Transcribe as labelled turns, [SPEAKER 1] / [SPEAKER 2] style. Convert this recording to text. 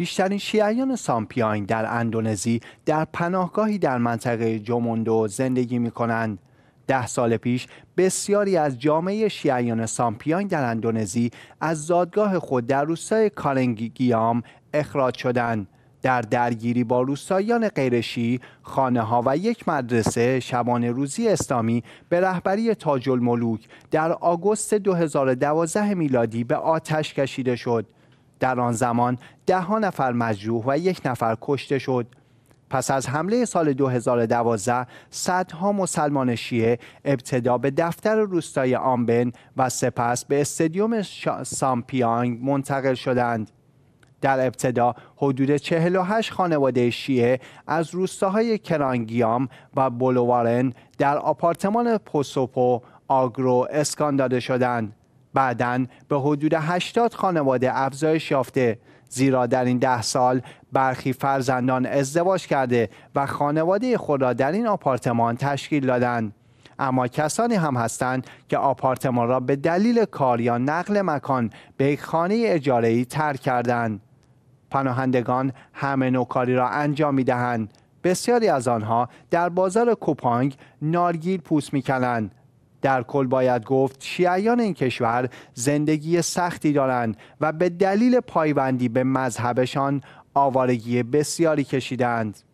[SPEAKER 1] بیشترین شیعیان سامپیاین در اندونزی در پناهگاهی در منطقه جوموندو زندگی می کنند. ده سال پیش بسیاری از جامعه شیعیان سامپیاین در اندونزی از زادگاه خود در روستای کارنگیام اخراج شدند. در درگیری با روستاییان غیرشی، خانه ها و یک مدرسه شبانه روزی اسلامی به رهبری تاج الملوک در آگوست 2012 میلادی به آتش کشیده شد. در آن زمان ده ها نفر مجروح و یک نفر کشته شد پس از حمله سال 2012 صدها مسلمان شیعه ابتدا به دفتر روستای آمبن و سپس به استادیوم سامپیانگ منتقل شدند در ابتدا حدود 48 خانواده شیعه از روستاهای کرانگیام و بلووارن در آپارتمان پوسوپو آگرو اسکان داده شدند بعدا به حدود 80 خانواده افزایش یافته زیرا در این ده سال برخی فرزندان ازدواج کرده و خانواده خود را در این آپارتمان تشکیل دادند اما کسانی هم هستند که آپارتمان را به دلیل کار یا نقل مکان به یک خانه ای ترک کردند پناهندگان همه نوکاری را انجام می‌دهند. بسیاری از آنها در بازار کوپانگ نارگیل پوست میکنند در کل باید گفت شیعیان این کشور زندگی سختی دارند و به دلیل پایبندی به مذهبشان آوارگی بسیاری کشیدند